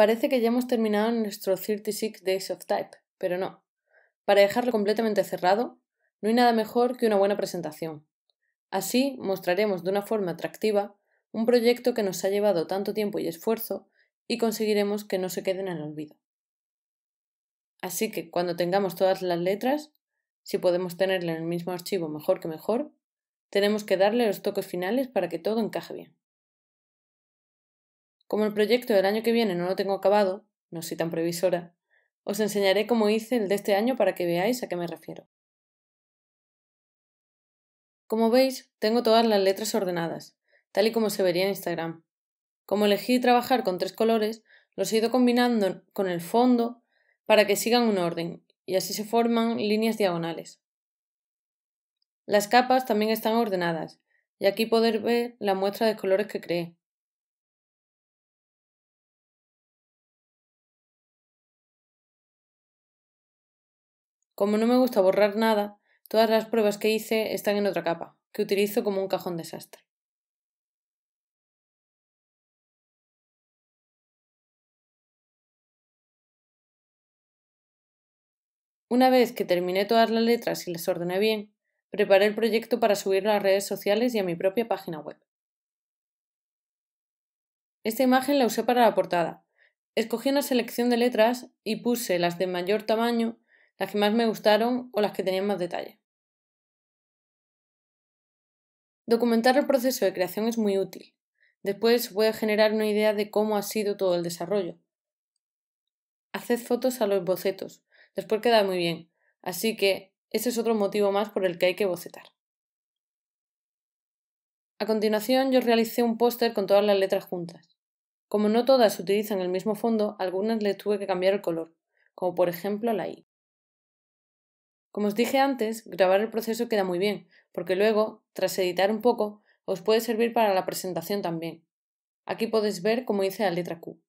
Parece que ya hemos terminado nuestro 36 Days of Type, pero no. Para dejarlo completamente cerrado, no hay nada mejor que una buena presentación. Así mostraremos de una forma atractiva un proyecto que nos ha llevado tanto tiempo y esfuerzo y conseguiremos que no se queden en el olvido. Así que cuando tengamos todas las letras, si podemos tenerla en el mismo archivo mejor que mejor, tenemos que darle los toques finales para que todo encaje bien. Como el proyecto del año que viene no lo tengo acabado, no soy tan previsora, os enseñaré cómo hice el de este año para que veáis a qué me refiero. Como veis, tengo todas las letras ordenadas, tal y como se vería en Instagram. Como elegí trabajar con tres colores, los he ido combinando con el fondo para que sigan un orden, y así se forman líneas diagonales. Las capas también están ordenadas, y aquí poder ver la muestra de colores que creé. Como no me gusta borrar nada, todas las pruebas que hice están en otra capa, que utilizo como un cajón desastre. Una vez que terminé todas las letras y las ordené bien, preparé el proyecto para subirlo a las redes sociales y a mi propia página web. Esta imagen la usé para la portada. Escogí una selección de letras y puse las de mayor tamaño las que más me gustaron o las que tenían más detalle. Documentar el proceso de creación es muy útil. Después voy a generar una idea de cómo ha sido todo el desarrollo. Haced fotos a los bocetos. Después queda muy bien. Así que ese es otro motivo más por el que hay que bocetar. A continuación yo realicé un póster con todas las letras juntas. Como no todas utilizan el mismo fondo, algunas le tuve que cambiar el color, como por ejemplo la I. Como os dije antes, grabar el proceso queda muy bien, porque luego, tras editar un poco, os puede servir para la presentación también. Aquí podéis ver cómo hice la letra Q.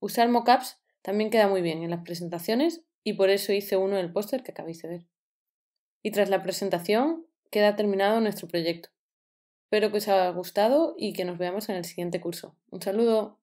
Usar mockups también queda muy bien en las presentaciones y por eso hice uno en el póster que acabáis de ver. Y tras la presentación queda terminado nuestro proyecto. Espero que os haya gustado y que nos veamos en el siguiente curso. Un saludo.